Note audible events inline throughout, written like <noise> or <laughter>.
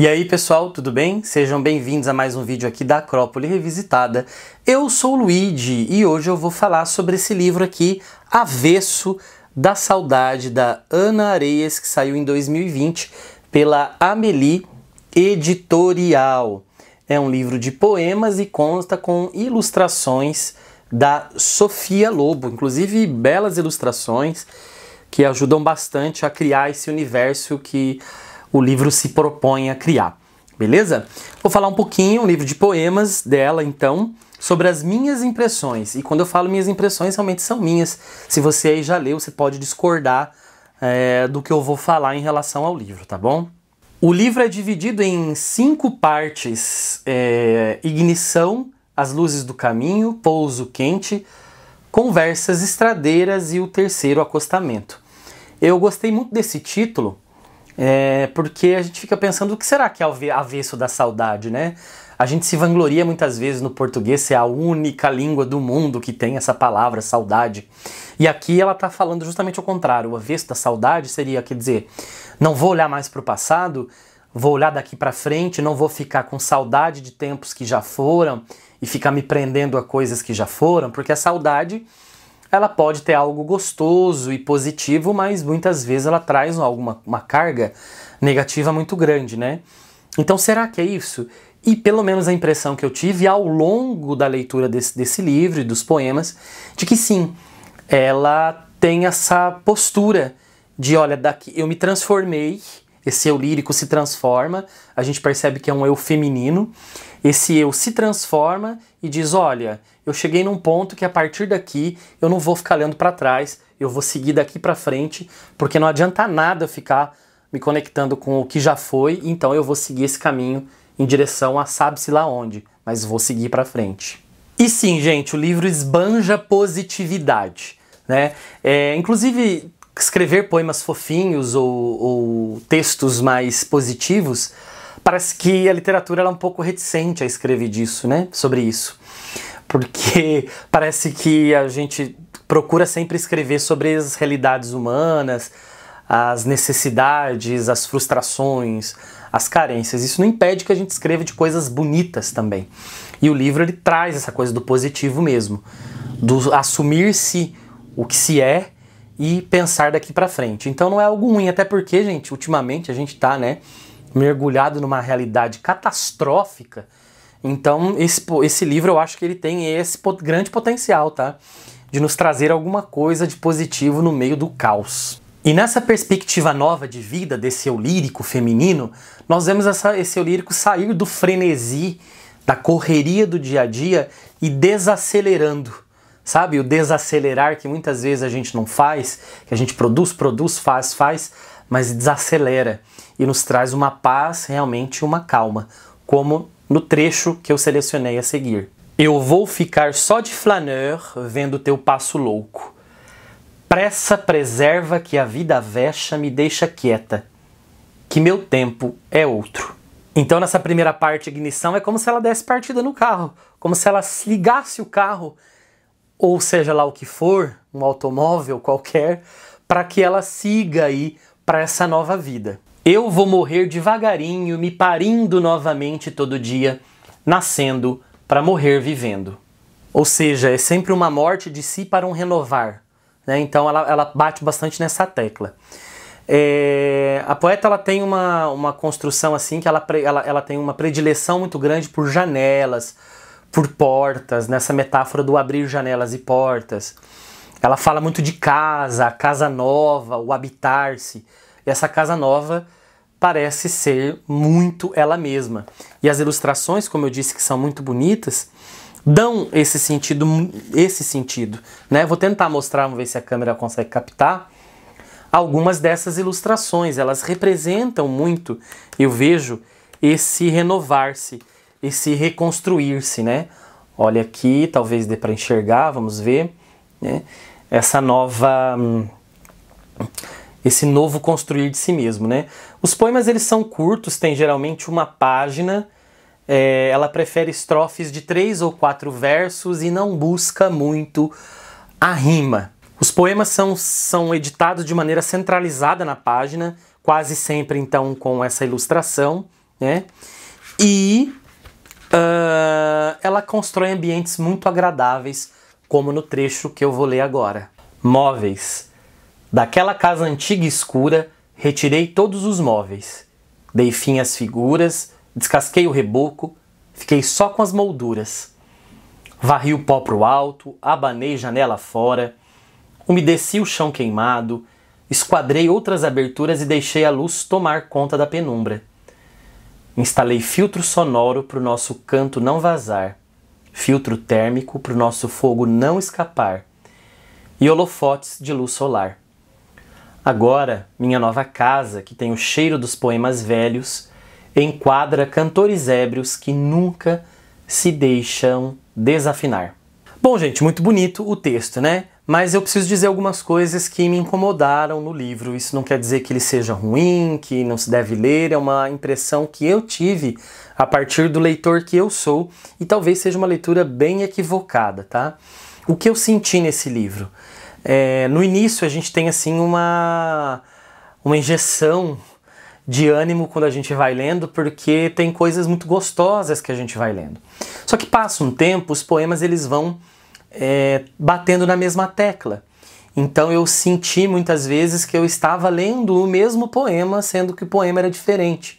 E aí pessoal, tudo bem? Sejam bem-vindos a mais um vídeo aqui da Acrópole Revisitada. Eu sou o Luigi e hoje eu vou falar sobre esse livro aqui, Avesso da Saudade, da Ana Areias, que saiu em 2020 pela Amelie Editorial. É um livro de poemas e consta com ilustrações da Sofia Lobo, inclusive belas ilustrações que ajudam bastante a criar esse universo que o livro se propõe a criar. Beleza? Vou falar um pouquinho, um livro de poemas dela, então, sobre as minhas impressões. E quando eu falo minhas impressões, realmente são minhas. Se você aí já leu, você pode discordar é, do que eu vou falar em relação ao livro, tá bom? O livro é dividido em cinco partes: é, ignição, as luzes do caminho, pouso quente, conversas estradeiras e o terceiro acostamento. Eu gostei muito desse título é, porque a gente fica pensando o que será que é o avesso da saudade, né? A gente se vangloria muitas vezes no português ser é a única língua do mundo que tem essa palavra saudade. E aqui ela está falando justamente o contrário. O avesso da saudade seria, quer dizer, não vou olhar mais para o passado, vou olhar daqui para frente, não vou ficar com saudade de tempos que já foram e ficar me prendendo a coisas que já foram, porque a saudade ela pode ter algo gostoso e positivo, mas muitas vezes ela traz alguma uma carga negativa muito grande, né? Então será que é isso? E pelo menos a impressão que eu tive ao longo da leitura desse, desse livro e dos poemas, de que sim, ela tem essa postura de olha, daqui eu me transformei, esse eu lírico se transforma, a gente percebe que é um eu feminino, esse eu se transforma e diz: Olha, eu cheguei num ponto que a partir daqui eu não vou ficar olhando para trás, eu vou seguir daqui para frente, porque não adianta nada ficar me conectando com o que já foi, então eu vou seguir esse caminho em direção a sabe-se lá onde, mas vou seguir para frente. E sim, gente, o livro esbanja positividade. Né? É, inclusive, escrever poemas fofinhos ou, ou textos mais positivos Parece que a literatura é um pouco reticente a escrever disso, né? Sobre isso. Porque <laughs> parece que a gente procura sempre escrever sobre as realidades humanas, as necessidades, as frustrações, as carências. Isso não impede que a gente escreva de coisas bonitas também. E o livro ele traz essa coisa do positivo mesmo, do assumir-se o que se é e pensar daqui para frente. Então não é algo ruim, até porque, gente, ultimamente a gente tá, né, mergulhado numa realidade catastrófica. Então, esse, esse livro eu acho que ele tem esse grande potencial, tá? De nos trazer alguma coisa de positivo no meio do caos. E nessa perspectiva nova de vida desse eu lírico feminino, nós vemos essa, esse eu lírico sair do frenesi, da correria do dia a dia e desacelerando. Sabe, o desacelerar que muitas vezes a gente não faz, que a gente produz, produz, faz, faz, mas desacelera e nos traz uma paz, realmente uma calma, como no trecho que eu selecionei a seguir. Eu vou ficar só de flaneur vendo teu passo louco. Pressa preserva que a vida vexa me deixa quieta, que meu tempo é outro. Então, nessa primeira parte, ignição é como se ela desse partida no carro, como se ela ligasse o carro, ou seja lá o que for, um automóvel qualquer, para que ela siga aí para essa nova vida. Eu vou morrer devagarinho, me parindo novamente todo dia, nascendo para morrer vivendo. Ou seja, é sempre uma morte de si para um renovar. Né? Então ela, ela bate bastante nessa tecla. É, a poeta ela tem uma, uma construção assim que ela, ela, ela tem uma predileção muito grande por janelas, por portas, nessa metáfora do abrir janelas e portas. Ela fala muito de casa, a casa nova, o habitar-se essa casa nova parece ser muito ela mesma. E as ilustrações, como eu disse, que são muito bonitas, dão esse sentido, esse sentido, né? Vou tentar mostrar, vamos ver se a câmera consegue captar. Algumas dessas ilustrações, elas representam muito, eu vejo, esse renovar-se, esse reconstruir-se, né? Olha aqui, talvez dê para enxergar, vamos ver, né? Essa nova hum, esse novo construir de si mesmo, né? Os poemas eles são curtos, tem geralmente uma página. É, ela prefere estrofes de três ou quatro versos e não busca muito a rima. Os poemas são, são editados de maneira centralizada na página, quase sempre então com essa ilustração, né? E uh, ela constrói ambientes muito agradáveis, como no trecho que eu vou ler agora. Móveis Daquela casa antiga e escura, retirei todos os móveis. Dei fim às figuras, descasquei o reboco, fiquei só com as molduras. Varri o pó pro alto, abanei janela fora, umedeci o chão queimado, esquadrei outras aberturas e deixei a luz tomar conta da penumbra. Instalei filtro sonoro para o nosso canto não vazar, filtro térmico para o nosso fogo não escapar e holofotes de luz solar. Agora, minha nova casa, que tem o cheiro dos poemas velhos, enquadra cantores ébrios que nunca se deixam desafinar. Bom, gente, muito bonito o texto, né? Mas eu preciso dizer algumas coisas que me incomodaram no livro. Isso não quer dizer que ele seja ruim, que não se deve ler, é uma impressão que eu tive a partir do leitor que eu sou e talvez seja uma leitura bem equivocada, tá? O que eu senti nesse livro? É, no início a gente tem assim uma, uma injeção de ânimo quando a gente vai lendo, porque tem coisas muito gostosas que a gente vai lendo. Só que passa um tempo, os poemas eles vão é, batendo na mesma tecla. Então eu senti muitas vezes que eu estava lendo o mesmo poema, sendo que o poema era diferente.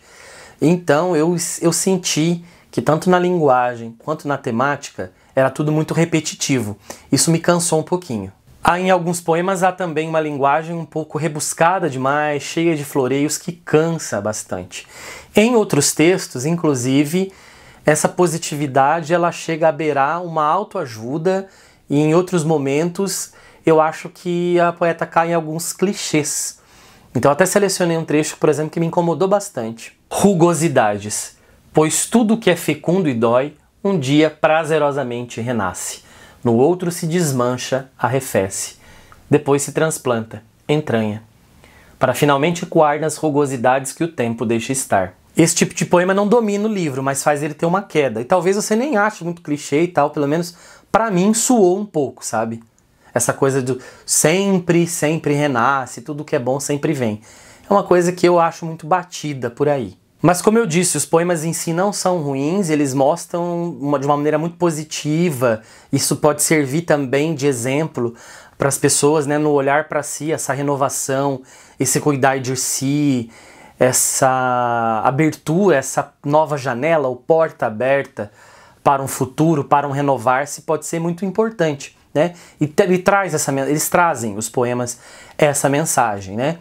Então eu, eu senti que tanto na linguagem quanto na temática era tudo muito repetitivo. Isso me cansou um pouquinho. Há, em alguns poemas há também uma linguagem um pouco rebuscada demais, cheia de floreios que cansa bastante. Em outros textos, inclusive, essa positividade ela chega a beirar uma autoajuda e em outros momentos eu acho que a poeta cai em alguns clichês. Então até selecionei um trecho, por exemplo, que me incomodou bastante. Rugosidades, pois tudo que é fecundo e dói, um dia prazerosamente renasce no outro se desmancha, arrefece, depois se transplanta, entranha, para finalmente ecoar nas rugosidades que o tempo deixa estar. Esse tipo de poema não domina o livro, mas faz ele ter uma queda. E talvez você nem ache muito clichê e tal, pelo menos para mim suou um pouco, sabe? Essa coisa do sempre, sempre renasce, tudo que é bom sempre vem. É uma coisa que eu acho muito batida por aí. Mas como eu disse, os poemas em si não são ruins, eles mostram uma, de uma maneira muito positiva. Isso pode servir também de exemplo para as pessoas, né, no olhar para si, essa renovação, esse cuidar de si, essa abertura, essa nova janela ou porta aberta para um futuro, para um renovar-se, pode ser muito importante né? E, e traz essa eles trazem os poemas essa mensagem, né?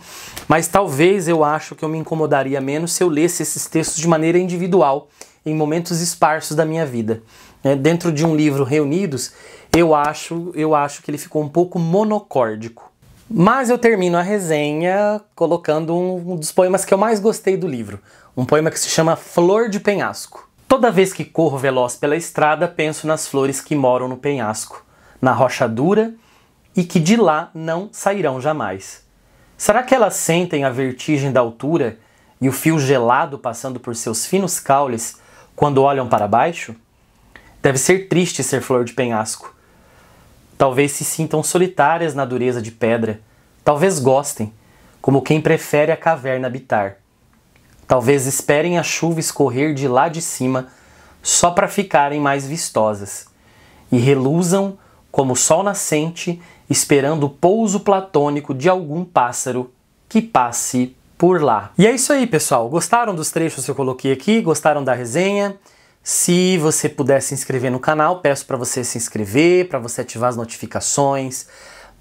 Mas talvez eu acho que eu me incomodaria menos se eu lesse esses textos de maneira individual, em momentos esparsos da minha vida, né? Dentro de um livro reunidos, eu acho, eu acho que ele ficou um pouco monocórdico. Mas eu termino a resenha colocando um dos poemas que eu mais gostei do livro, um poema que se chama Flor de Penhasco. Toda vez que corro veloz pela estrada, penso nas flores que moram no penhasco na rocha dura e que de lá não sairão jamais. Será que elas sentem a vertigem da altura e o fio gelado passando por seus finos caules quando olham para baixo? Deve ser triste ser flor de penhasco. Talvez se sintam solitárias na dureza de pedra, talvez gostem, como quem prefere a caverna habitar. Talvez esperem a chuva escorrer de lá de cima só para ficarem mais vistosas e reluzam como o sol nascente, esperando o pouso platônico de algum pássaro que passe por lá. E é isso aí, pessoal. Gostaram dos trechos que eu coloquei aqui? Gostaram da resenha? Se você puder se inscrever no canal, peço para você se inscrever, para você ativar as notificações,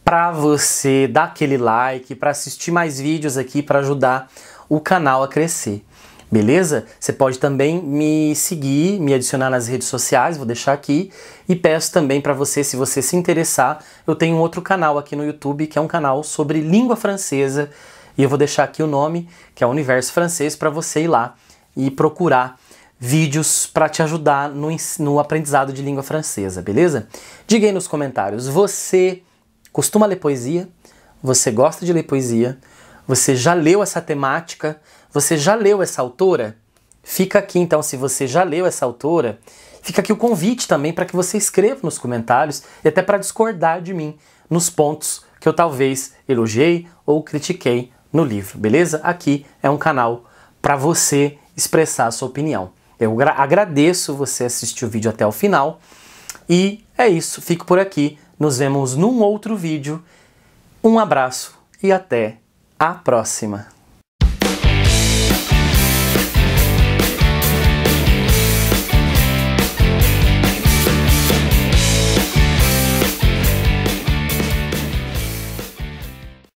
para você dar aquele like, para assistir mais vídeos aqui para ajudar o canal a crescer. Beleza? Você pode também me seguir, me adicionar nas redes sociais, vou deixar aqui. E peço também para você, se você se interessar, eu tenho um outro canal aqui no YouTube, que é um canal sobre língua francesa. E eu vou deixar aqui o nome, que é Universo Francês, para você ir lá e procurar vídeos para te ajudar no, no aprendizado de língua francesa, beleza? Diga aí nos comentários, você costuma ler poesia? Você gosta de ler poesia? Você já leu essa temática? Você já leu essa autora? Fica aqui então, se você já leu essa autora, fica aqui o convite também para que você escreva nos comentários e até para discordar de mim nos pontos que eu talvez elogiei ou critiquei no livro, beleza? Aqui é um canal para você expressar a sua opinião. Eu agradeço você assistir o vídeo até o final e é isso, fico por aqui. Nos vemos num outro vídeo. Um abraço e até a próxima!